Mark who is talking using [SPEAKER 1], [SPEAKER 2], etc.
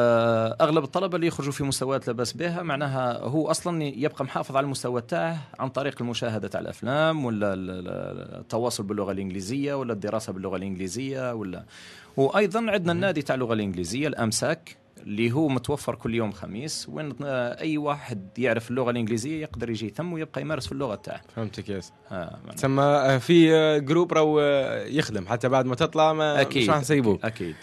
[SPEAKER 1] آه، اغلب الطلبه اللي يخرجوا في مستويات لا باس بها معناها هو اصلا يبقى محافظ على المستوى تاعه عن طريق المشاهده تاع الافلام ولا التواصل باللغه الانجليزيه ولا الدراسه باللغه الانجليزيه ولا وايضا عندنا النادي تاع اللغه الانجليزيه الامساك اللي هو متوفر كل يوم خميس وين آه، اي واحد يعرف اللغه الانجليزيه يقدر يجي تم ويبقى يمارس في اللغه تاعه فهمتك يا سيدي.
[SPEAKER 2] تسمى في آه، جروب راهو يخدم حتى بعد ما تطلع ما أكيد مش راح نسيبوك
[SPEAKER 3] اكيد